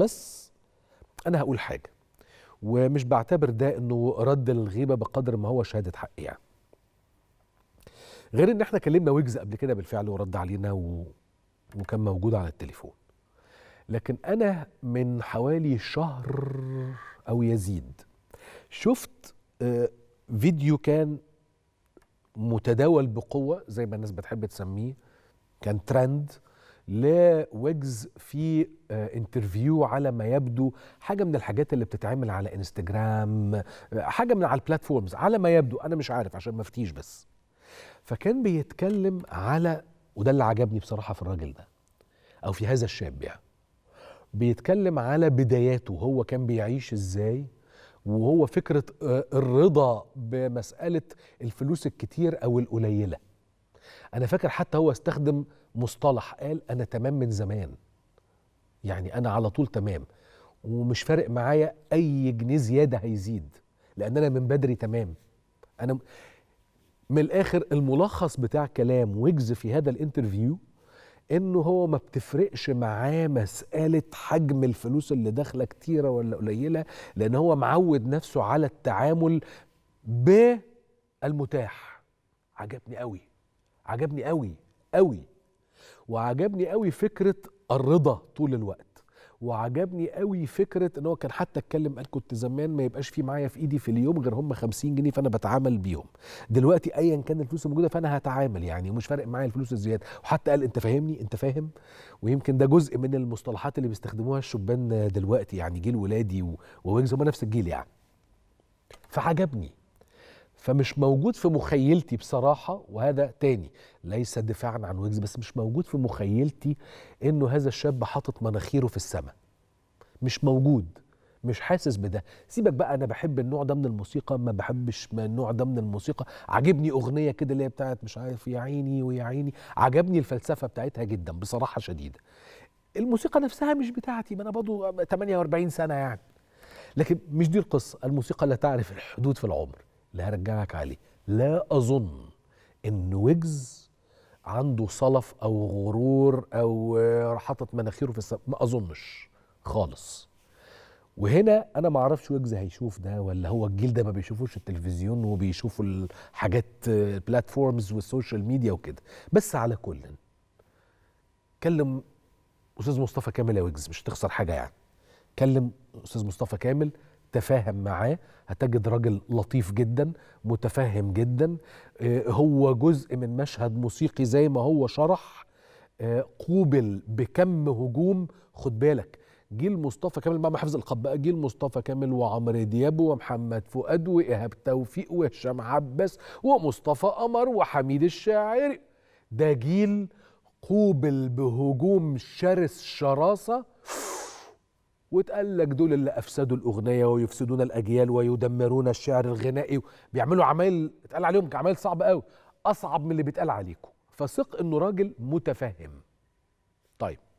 بس انا هقول حاجه ومش بعتبر ده انه رد للغيبه بقدر ما هو شهاده حق يعني غير ان احنا كلمنا ويجز قبل كده بالفعل ورد علينا و... وكان موجود على التليفون لكن انا من حوالي شهر او يزيد شفت آه، فيديو كان متداول بقوه زي ما الناس بتحب تسميه كان ترند لويجز في انترفيو آه، على ما يبدو حاجه من الحاجات اللي بتتعمل على انستجرام آه، حاجه من على البلاتفورمز على ما يبدو انا مش عارف عشان ما افتيش بس فكان بيتكلم على وده اللي عجبني بصراحه في الراجل ده او في هذا الشاب يعني بيتكلم على بداياته هو كان بيعيش ازاي وهو فكره آه، الرضا بمساله الفلوس الكتير او القليله انا فاكر حتى هو استخدم مصطلح قال انا تمام من زمان يعني انا على طول تمام ومش فارق معايا اي جنيه زياده هيزيد لان انا من بدري تمام انا من الاخر الملخص بتاع كلام ويجز في هذا الانترفيو انه هو ما بتفرقش معاه مساله حجم الفلوس اللي داخله كتيره ولا قليله لان هو معود نفسه على التعامل بالمتاح عجبني قوي عجبني قوي قوي وعجبني قوي فكره الرضا طول الوقت وعجبني قوي فكره ان هو كان حتى اتكلم قال كنت زمان ما يبقاش في معايا في ايدي في اليوم غير هم 50 جنيه فانا بتعامل بيهم دلوقتي ايا كان الفلوس الموجوده فانا هتعامل يعني ومش فارق معايا الفلوس الزياده وحتى قال انت فاهمني انت فاهم ويمكن ده جزء من المصطلحات اللي بيستخدموها الشبان دلوقتي يعني جيل ولادي وويجز هم نفس الجيل يعني فعجبني فمش موجود في مخيلتي بصراحة وهذا تاني ليس دفاعا عن ويجز بس مش موجود في مخيلتي انه هذا الشاب حاطط مناخيره في السماء مش موجود مش حاسس بده سيبك بقى انا بحب النوع ده من الموسيقى ما بحبش النوع ده من الموسيقى عجبني اغنيه كده اللي هي بتاعت مش عارف يا عيني ويا عيني عجبني الفلسفه بتاعتها جدا بصراحه شديده الموسيقى نفسها مش بتاعتي ما انا برضه 48 سنه يعني لكن مش دي القصه الموسيقى لا تعرف الحدود في العمر اللي هرجعك عليه لا اظن ان ويجز عنده صلف او غرور او حاطط مناخيره في السماء ما اظنش خالص وهنا انا ما اعرفش ويجز هيشوف ده ولا هو الجيل ده ما بيشوفوش التلفزيون وبيشوفوا الحاجات البلاتفورمز والسوشيال ميديا وكده بس على كل كلم استاذ مصطفى كامل يا ويجز مش تخسر حاجه يعني كلم استاذ مصطفى كامل تفاهم معاه هتجد راجل لطيف جدا متفهم جدا آه، هو جزء من مشهد موسيقي زي ما هو شرح آه، قوبل بكم هجوم خد بالك جيل مصطفى كامل مع حفظ القباء بقى جيل مصطفى كامل وعمرو دياب ومحمد فؤاد وايهاب توفيق وهشام عباس ومصطفى قمر وحميد الشاعري ده جيل قوبل بهجوم شرس شراسه وتقال لك دول اللي افسدوا الاغنيه ويفسدون الاجيال ويدمرون الشعر الغنائي بيعملوا عمايل اتقال عليهم كعمايل صعبه قوي اصعب من اللي بيتقال عليكم فثق انه راجل متفهم طيب